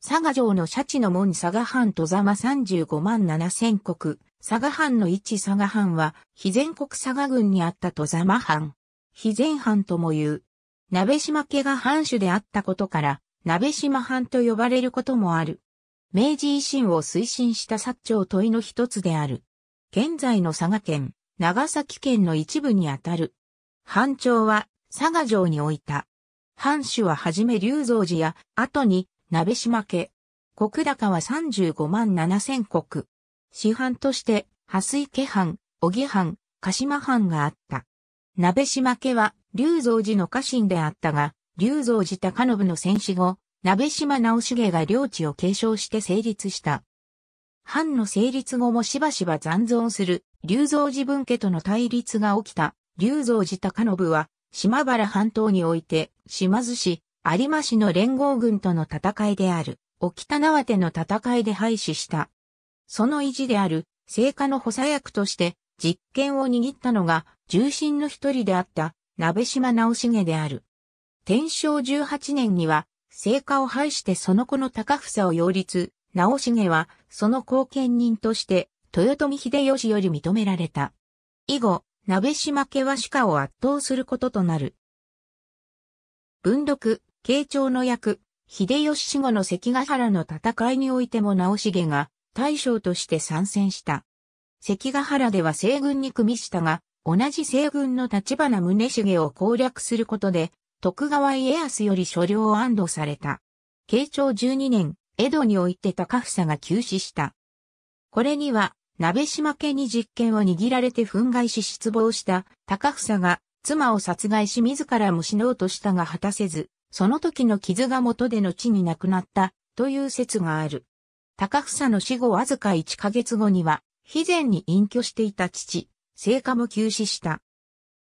佐賀城のシャチの門佐賀藩戸様35万7千国。佐賀藩の一佐賀藩は、肥前国佐賀郡にあった戸間藩。肥前藩とも言う。鍋島家が藩主であったことから、鍋島藩と呼ばれることもある。明治維新を推進した薩長問いの一つである。現在の佐賀県、長崎県の一部にあたる。藩庁は佐賀城に置いた。藩主ははじめ龍造寺や、後に鍋島家。国高は35万7千国。市藩として、蓮池藩、小木藩、鹿島藩があった。鍋島家は、龍造寺の家臣であったが、龍造寺高信の戦死後、鍋島直重が領地を継承して成立した。藩の成立後もしばしば残存する、龍造寺分家との対立が起きた、龍造寺高信は、島原半島において、島津市、有馬氏の連合軍との戦いである、沖田縄手の戦いで廃止した。その意地である、聖火の補佐役として、実権を握ったのが、重臣の一人であった、鍋島直重である。天正18年には、聖火を廃してその子の高房を擁立、直重は、その後見人として、豊臣秀吉より認められた。以後、鍋島家は鹿を圧倒することとなる。文読、慶長の役、秀吉死後の関ヶ原の戦いにおいても直重が大将として参戦した。関ヶ原では西軍に組みしたが、同じ西軍の立花宗重を攻略することで、徳川家康より所領を安堵された。慶長12年、江戸において高房が急死した。これには、鍋島家に実権を握られて憤慨し失望した高房が妻を殺害し自らも死のうとしたが果たせず、その時の傷が元での地に亡くなったという説がある。高房の死後わずか1ヶ月後には、肥前に隠居していた父、聖火も急死した。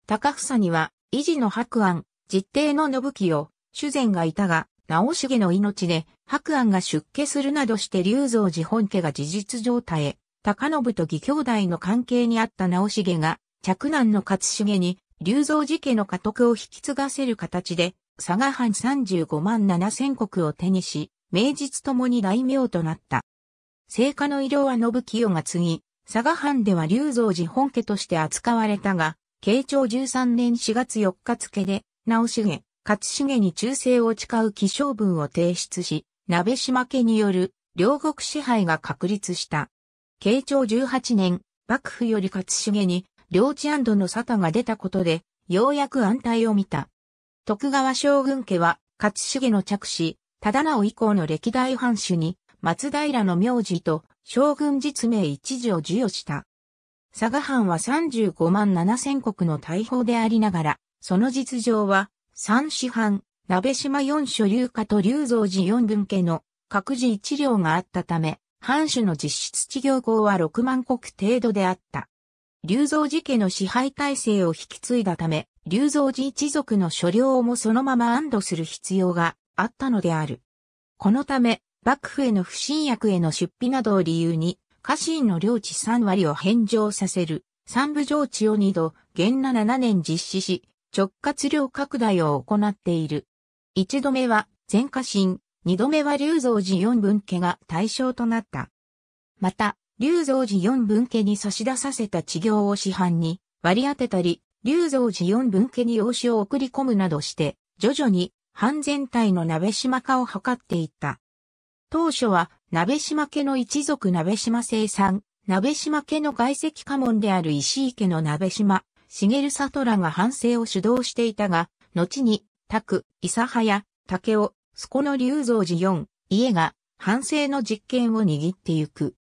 高房には、維持の白安、実定の信清、主前がいたが、直重の命で、白安が出家するなどして龍造寺本家が事実状態へ、高信と義兄弟の関係にあった直重が、着難の勝重に、龍造寺家の家督を引き継がせる形で、佐賀藩35万7千国を手にし、名実ともに大名となった。聖火の医療は信清が継ぎ、佐賀藩では龍造寺本家として扱われたが、慶長13年4月4日付で、直重、勝重に忠誠を誓う起承文を提出し、鍋島家による両国支配が確立した。慶長18年、幕府より勝重に領地安堵の沙汰が出たことで、ようやく安泰を見た。徳川将軍家は、勝重の着手、忠直以降の歴代藩主に、松平の名字と将軍実名一字を授与した。佐賀藩は35万7千国の大砲でありながら、その実情は、三四藩、鍋島四所有家と龍造寺四分家の各自一両があったため、藩主の実質事業号は6万国程度であった。龍造寺家の支配体制を引き継いだため、龍造寺一族の所領もそのまま安堵する必要があったのである。このため、幕府への不信薬への出費などを理由に、家臣の領地3割を返上させる、三部上地を2度、現那7年実施し、直轄領拡大を行っている。一度目は、全家臣、二度目は龍造寺四分家が対象となった。また、龍造寺四分家に差し出させた地業を市販に割り当てたり、龍造寺四分家に養子を送り込むなどして、徐々に藩全体の鍋島化を図っていった。当初は、鍋島家の一族鍋島生産、鍋島家の外籍家紋である石井家の鍋島、茂里らが反省を主導していたが、後に、拓、諫早、竹雄、この龍造寺四、家が、反省の実権を握ってゆく。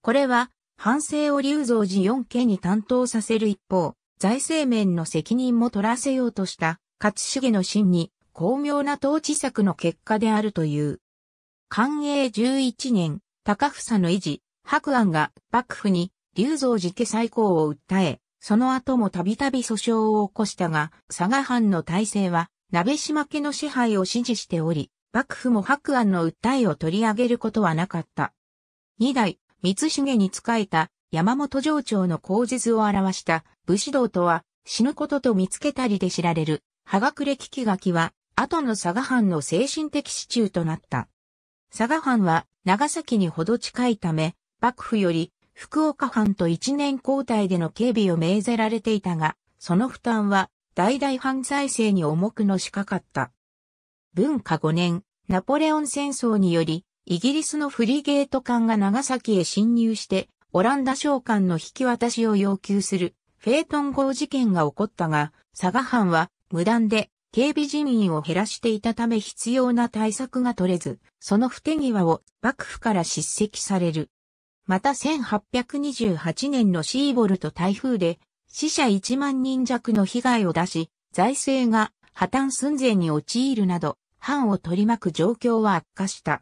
これは、反省を龍造寺四家に担当させる一方、財政面の責任も取らせようとした勝重の真に巧妙な統治策の結果であるという。寛永11年、高房の維持、白安が幕府に龍造寺家再興を訴え、その後もたびたび訴訟を起こしたが、佐賀藩の体制は、鍋島家の支配を支持しており、幕府も白安の訴えを取り上げることはなかった。二代、三重に仕えた山本城長の口実を表した武士道とは死ぬことと見つけたりで知られる、葉隠れ危機垣は、後の佐賀藩の精神的支柱となった。佐賀藩は長崎にほど近いため、幕府より福岡藩と一年交代での警備を命ぜられていたが、その負担は大々犯罪政に重くのしかかった。文化5年、ナポレオン戦争により、イギリスのフリゲート艦が長崎へ侵入して、オランダ商館の引き渡しを要求するフェートン号事件が起こったが、佐賀藩は無断で警備人員を減らしていたため必要な対策が取れず、その不手際を幕府から叱責される。また1828年のシーボルト台風で死者1万人弱の被害を出し、財政が破綻寸前に陥るなど、藩を取り巻く状況は悪化した。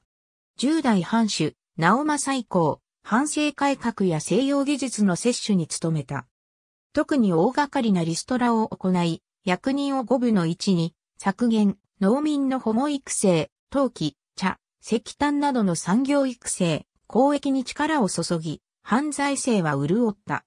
10代藩主、直政以降、反省改革や西洋技術の摂取に努めた。特に大掛かりなリストラを行い、役人を五分の一に、削減、農民の保護育成、陶器、茶、石炭などの産業育成、交易に力を注ぎ、犯罪性は潤った。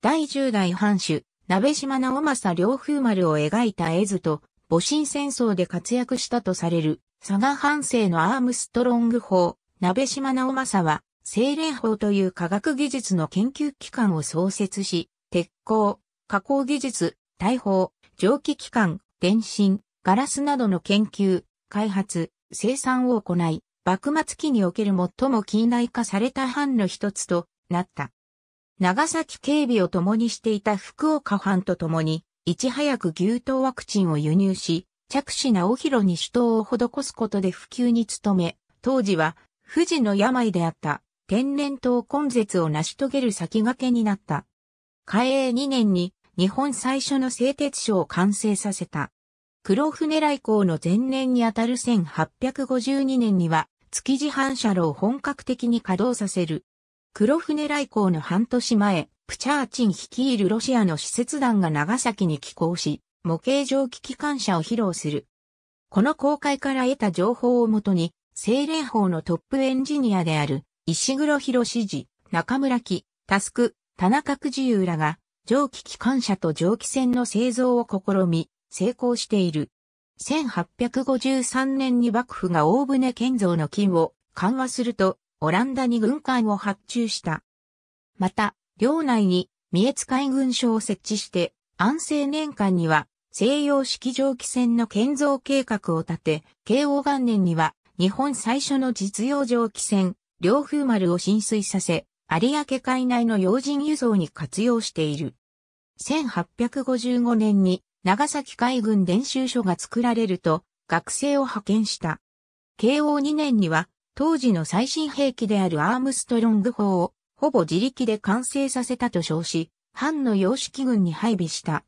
第十代藩主、鍋島直政両風丸を描いた絵図と、戊辰戦争で活躍したとされる、佐賀藩政のアームストロング法、鍋島直政は、精霊法という科学技術の研究機関を創設し、鉄鋼、加工技術、大砲、蒸気機関、電信、ガラスなどの研究、開発、生産を行い、幕末期における最も近代化された藩の一つとなった。長崎警備を共にしていた福岡藩と共に、いち早く牛刀ワクチンを輸入し、着手直弘に主刀を施すことで普及に努め、当時は、富士の病であった天然痘根絶を成し遂げる先駆けになった。開営2年に日本最初の製鉄所を完成させた。黒船来航の前年にあたる1852年には築地反射炉を本格的に稼働させる。黒船来航の半年前、プチャーチン率いるロシアの施設団が長崎に寄港し、模型上機機関車を披露する。この公開から得た情報をもとに、精霊法のトップエンジニアである石黒博支持、中村木、タスク、田中くじゆらが、蒸気機関車と蒸気船の製造を試み、成功している。1853年に幕府が大船建造の金を緩和すると、オランダに軍艦を発注した。また、領内に三重使い軍所を設置して、安政年間には西洋式蒸気船の建造計画を立て、慶応元年には日本最初の実用蒸気船、両風丸を浸水させ、有明海内の要人輸送に活用している。1855年に長崎海軍練習所が作られると学生を派遣した。慶応2年には当時の最新兵器であるアームストロング砲をほぼ自力で完成させたと称し、藩の洋式軍に配備した。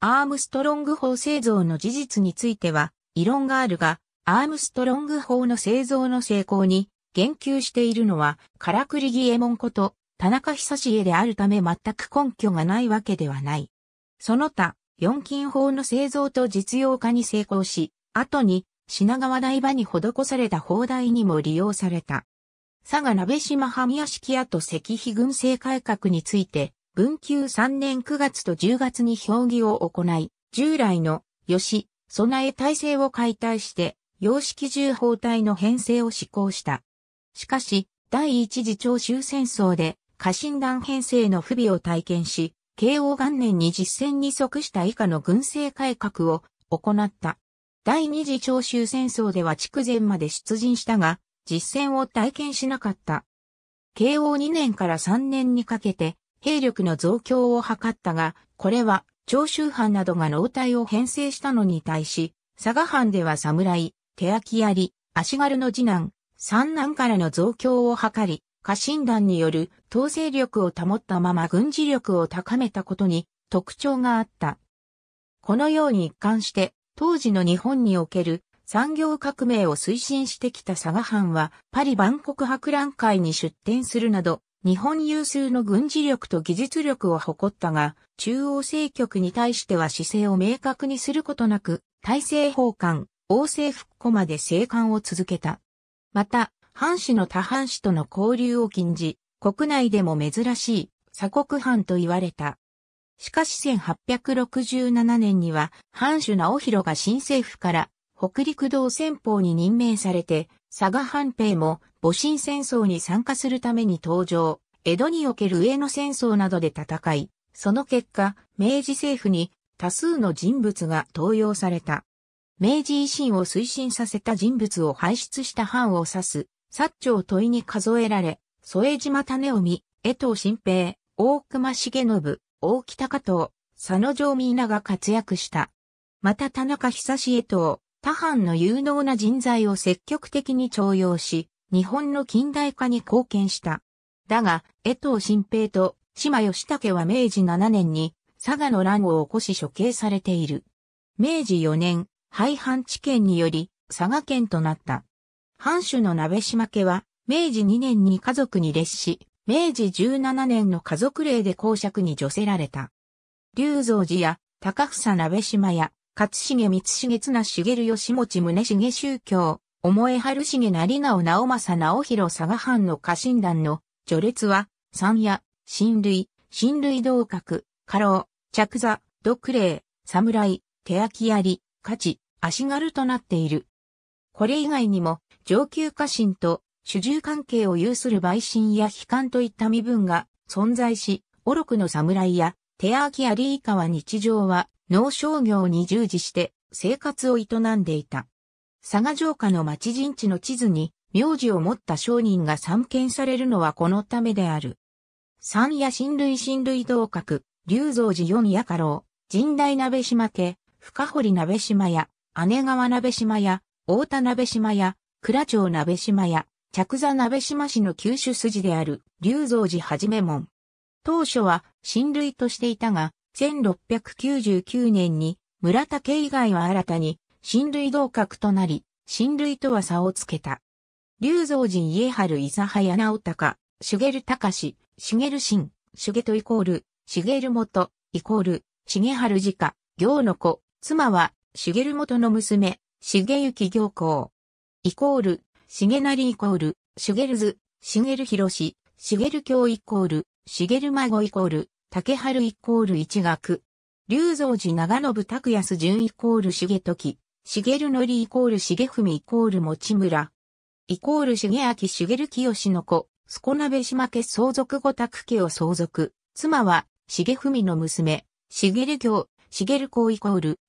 アームストロング砲製造の事実については異論があるが、アームストロング砲の製造の成功に言及しているのは、からくりぎえもんこと、田中久志であるため全く根拠がないわけではない。その他、四金法の製造と実用化に成功し、後に品川台場に施された砲台にも利用された。佐賀鍋島半屋敷跡石碑軍政改革について、文久3年9月と10月に評議を行い、従来のよし、備え体制を解体して、様式重砲隊の編成を施行した。しかし、第一次長州戦争で、家臣団編成の不備を体験し、慶応元年に実戦に即した以下の軍政改革を行った。第二次長州戦争では筑前まで出陣したが、実戦を体験しなかった。慶応2年から3年にかけて、兵力の増強を図ったが、これは、長州藩などが農隊を編成したのに対し、佐賀藩では侍、手焼きやり、足軽の次男、三男からの増強を図り、家臣団による統制力を保ったまま軍事力を高めたことに特徴があった。このように一貫して、当時の日本における産業革命を推進してきた佐賀藩は、パリ万国博覧会に出展するなど、日本有数の軍事力と技術力を誇ったが、中央政局に対しては姿勢を明確にすることなく、体制奉還、王政復古まで生還を続けた。また、藩士の他藩士との交流を禁じ、国内でも珍しい鎖国藩と言われた。しかし1867年には、藩主直弘が新政府から北陸道戦法に任命されて、佐賀藩兵も戊辰戦争に参加するために登場、江戸における上野戦争などで戦い、その結果、明治政府に多数の人物が登用された。明治維新を推進させた人物を輩出した藩を指す、薩長問いに数えられ、添島種臣、江藤新平、大隈重信、大北加藤、佐野城皆が活躍した。また田中久志江藤、他藩の有能な人材を積極的に徴用し、日本の近代化に貢献した。だが、江藤新平と島義武は明治7年に佐賀の乱を起こし処刑されている。明治4年、廃藩置県により佐賀県となった。藩主の鍋島家は、明治2年に家族に列し、明治17年の家族令で公爵に除せられた。龍造寺や高房鍋島や、勝重光重綱茂吉持宗重宗教、え春重成直直政直弘佐賀藩の家臣団の序列は、三夜、親類、親類同格、家老、着座、独霊、侍、手焼きあり、家事、足軽となっている。これ以外にも、上級家臣と主従関係を有する陪臣や悲観といった身分が存在し、愚くの侍や手明キアリーカは日常は農商業に従事して生活を営んでいた。佐賀城下の町陣地の地図に名字を持った商人が参見されるのはこのためである。三夜新類新類同格、龍造寺四夜家老、神代鍋島家、深堀鍋島屋、姉川鍋島や、大田鍋島や、倉町鍋島や、着座鍋島市の九州筋である、龍造寺はじめ門。当初は、親類としていたが、1699年に、村竹以外は新たに、親類同格となり、親類とは差をつけた。龍造寺家春伊佐早直隆、茂隆、茂新、茂とイコール、茂元、イコール、茂春自家、行の子、妻は、茂元の娘、茂幸行幸。イコール、茂成イコール、茂図、茂広、茂京イコール、茂孫イコール、竹春イコール一学。龍造寺長信拓康順イコール茂時、茂則イコール茂文イコール持村。イコール茂明茂清の子、すこなべ島家相続後拓家を相続。妻は、茂文の娘、茂行、茂子イコール、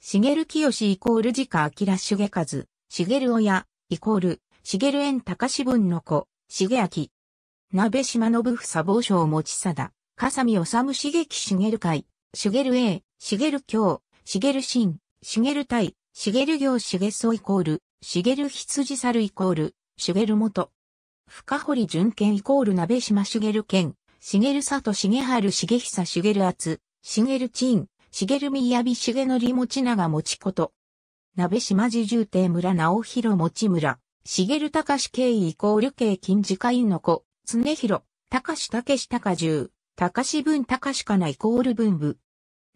茂清イコール自家明重和、茂親、イコール、たか高ぶ文の子、げ明。鍋島信げるき持う、笠見る茂ん、し会、るたい、しげるぎょう行げそイコール、じ羊猿イコール、茂元。深堀純健イコール鍋島茂健、茂里茂春茂久茂厚、茂陳、茂みやび重げ持長持ちこと。鍋島寺重帝村直広持村。茂隆経イコール経金次会の子。常広。隆武志隆重。隆志文隆志かなイコール文部。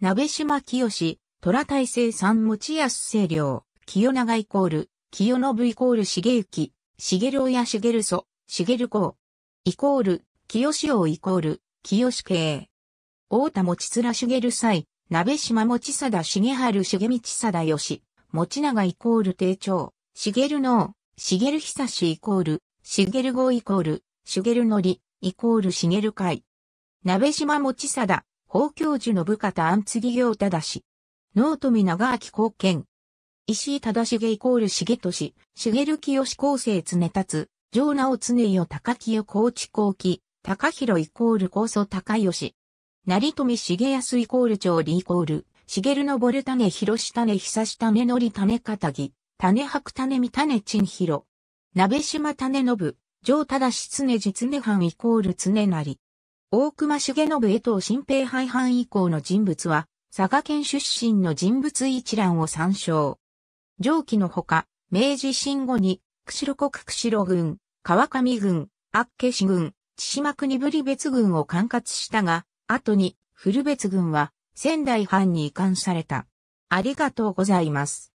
鍋島清、虎大成三持安清涼、清長イコール、清信イコール重幸、重親重祖、重公。イコール、清王イコール、清慶。大田持つら茂る際、鍋島持貞重治重道貞義、持長イコール定長、重能、重久志イコール、重号イコール、重のり、イコール重会。鍋島持貞、法教授の部方安次行忠氏。能富長明貢献。石井忠重イコール重俊、重清構生常立、城直常よ高清高知高木、高広イコール高祖高義。成富重康イコール調理イコール、茂のぼる種広種久種種のり種片木、種白種見種陳広。鍋島種信、上忠常実根藩イコール常成。大隈重信江藤新平廃藩以降の人物は、佐賀県出身の人物一覧を参照。上記のほか、明治新後に、釧路国釧路郡、川上郡、厚岸郡、千島国ぶり別郡を管轄したが、後に、古別軍は仙台藩に移管された。ありがとうございます。